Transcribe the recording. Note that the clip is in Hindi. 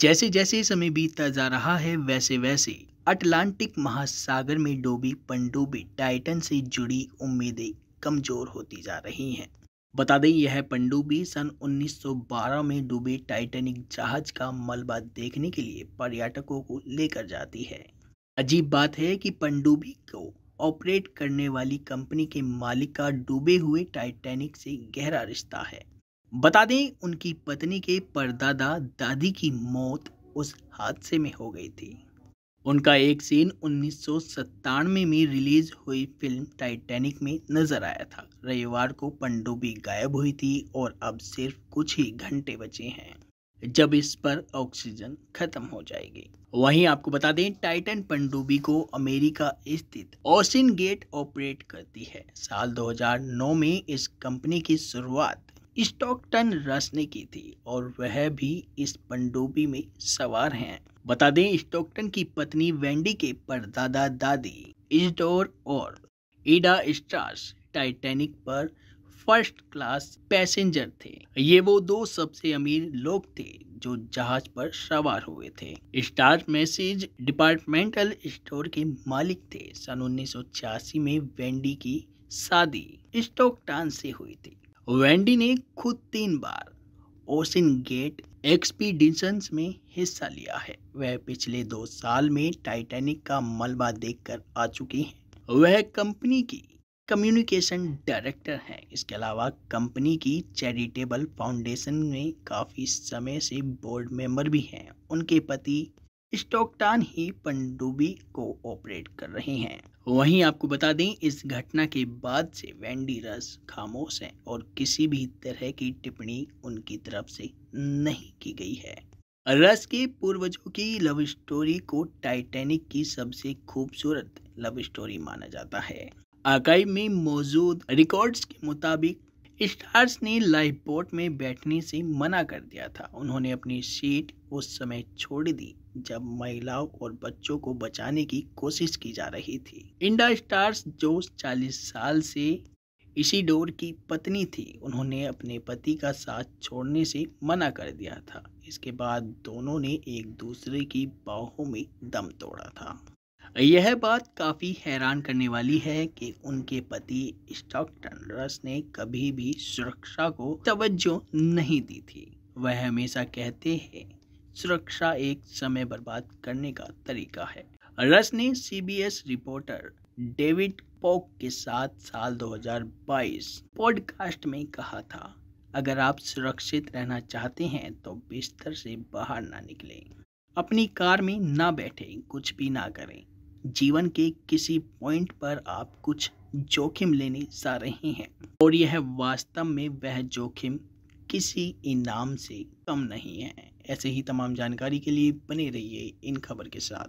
जैसे जैसे समय बीतता जा रहा है वैसे वैसे अटलांटिक महासागर में डूबी पंडुबी टाइटन से जुड़ी उम्मीदें कमजोर होती जा रही हैं बता दें यह पनडुब्बी सन 1912 में डूबे टाइटैनिक जहाज का मलबा देखने के लिए पर्यटकों को लेकर जाती है अजीब बात है कि पनडुब्बी को ऑपरेट करने वाली कंपनी के मालिक का डूबे हुए टाइटैनिक से गहरा रिश्ता है बता दें उनकी पत्नी के परदादा दादी की मौत उस हादसे में हो गई थी उनका एक सीन उन्नीस में, में रिलीज हुई फिल्म टाइटैनिक में नजर आया था रविवार को पंडुबी गायब हुई थी और अब सिर्फ कुछ ही घंटे बचे हैं जब इस पर ऑक्सीजन खत्म हो जाएगी वहीं आपको बता दें टाइटन पंडुबी को अमेरिका स्थित ओसिन गेट ऑपरेट करती है साल 2009 में इस कंपनी की शुरुआत स्टॉकटन रस ने की थी और वह भी इस पंडोबी में सवार हैं बता दें स्टॉकटन की पत्नी वेंडी के परदादा दादी इजडोर और इडा स्ट्रास टाइटैनिक पर फर्स्ट क्लास पैसेंजर थे ये वो दो सबसे अमीर लोग थे जो जहाज पर सवार हुए थे स्टार मैसेज डिपार्टमेंटल स्टोर के मालिक थे सन उन्नीस में वेंडी की शादी स्टॉकटन से हुई थी वेंडी ने खुद तीन बार ओशन गेट एक्सपीडिशंस में हिस्सा लिया है वह पिछले दो साल में टाइटैनिक का मलबा देखकर आ चुकी हैं वह कंपनी की कम्युनिकेशन डायरेक्टर हैं इसके अलावा कंपनी की चैरिटेबल फाउंडेशन में काफ़ी समय से बोर्ड मेंबर भी हैं उनके पति स्टॉकटान ही पनडुब्बी को ऑपरेट कर रहे हैं वहीं आपको बता दें इस घटना के बाद से वैंडी रस खामोश हैं और किसी भी तरह की टिप्पणी उनकी तरफ से नहीं की गई है रस के पूर्वजों की लव स्टोरी को टाइटैनिक की सबसे खूबसूरत लव स्टोरी माना जाता है आकाई में मौजूद रिकॉर्ड्स के मुताबिक स्टार्स ने लाइफ बोट में बैठने से मना कर दिया था उन्होंने अपनी सीट उस समय छोड़ दी जब महिलाओं और बच्चों को बचाने की कोशिश की जा रही थी इंडा स्टार्स जो 40 साल से इसीडोर की पत्नी थी उन्होंने अपने पति का साथ छोड़ने से मना कर दिया था इसके बाद दोनों ने एक दूसरे की बाहों में दम तोड़ा था यह बात काफ़ी हैरान करने वाली है कि उनके पति स्टॉक रस ने कभी भी सुरक्षा को तवज्जो नहीं दी थी वह हमेशा कहते हैं सुरक्षा एक समय बर्बाद करने का तरीका है रस ने सीबीएस रिपोर्टर डेविड पोक के साथ साल 2022 पॉडकास्ट में कहा था अगर आप सुरक्षित रहना चाहते हैं तो बिस्तर से बाहर ना निकलें अपनी कार में ना बैठें कुछ भी ना करें जीवन के किसी पॉइंट पर आप कुछ जोखिम लेने जा रहे हैं और यह वास्तव में वह जोखिम किसी इनाम से कम नहीं है ऐसे ही तमाम जानकारी के लिए बने रहिए इन खबर के साथ